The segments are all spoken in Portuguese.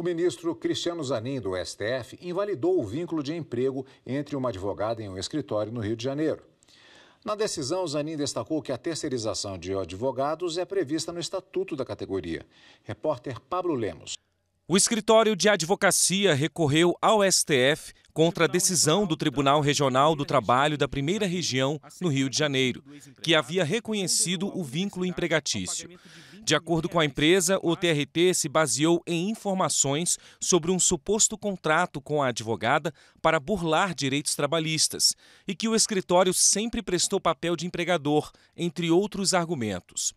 O ministro Cristiano Zanin, do STF, invalidou o vínculo de emprego entre uma advogada e um escritório no Rio de Janeiro. Na decisão, Zanin destacou que a terceirização de advogados é prevista no estatuto da categoria. Repórter Pablo Lemos. O escritório de advocacia recorreu ao STF contra a decisão do Tribunal Regional do Trabalho da Primeira Região, no Rio de Janeiro, que havia reconhecido o vínculo empregatício. De acordo com a empresa, o TRT se baseou em informações sobre um suposto contrato com a advogada para burlar direitos trabalhistas e que o escritório sempre prestou papel de empregador, entre outros argumentos.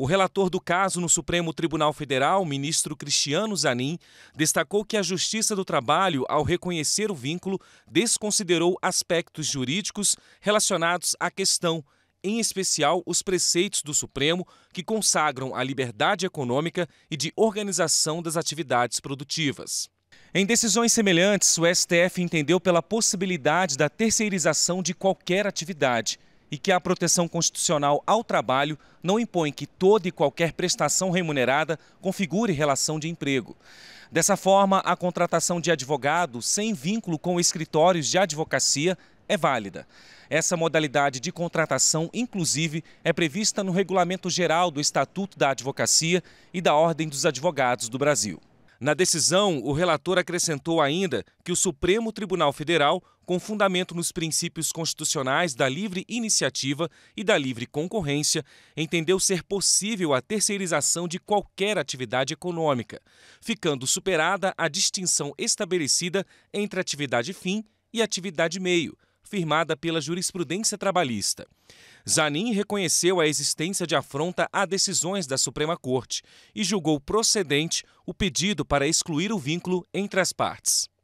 O relator do caso no Supremo Tribunal Federal, ministro Cristiano Zanin, destacou que a Justiça do Trabalho, ao reconhecer o vínculo, desconsiderou aspectos jurídicos relacionados à questão, em especial os preceitos do Supremo que consagram a liberdade econômica e de organização das atividades produtivas. Em decisões semelhantes, o STF entendeu pela possibilidade da terceirização de qualquer atividade e que a proteção constitucional ao trabalho não impõe que toda e qualquer prestação remunerada configure relação de emprego. Dessa forma, a contratação de advogado sem vínculo com escritórios de advocacia é válida. Essa modalidade de contratação, inclusive, é prevista no Regulamento Geral do Estatuto da Advocacia e da Ordem dos Advogados do Brasil. Na decisão, o relator acrescentou ainda que o Supremo Tribunal Federal, com fundamento nos princípios constitucionais da livre iniciativa e da livre concorrência, entendeu ser possível a terceirização de qualquer atividade econômica, ficando superada a distinção estabelecida entre atividade fim e atividade meio firmada pela jurisprudência trabalhista. Zanin reconheceu a existência de afronta a decisões da Suprema Corte e julgou procedente o pedido para excluir o vínculo entre as partes.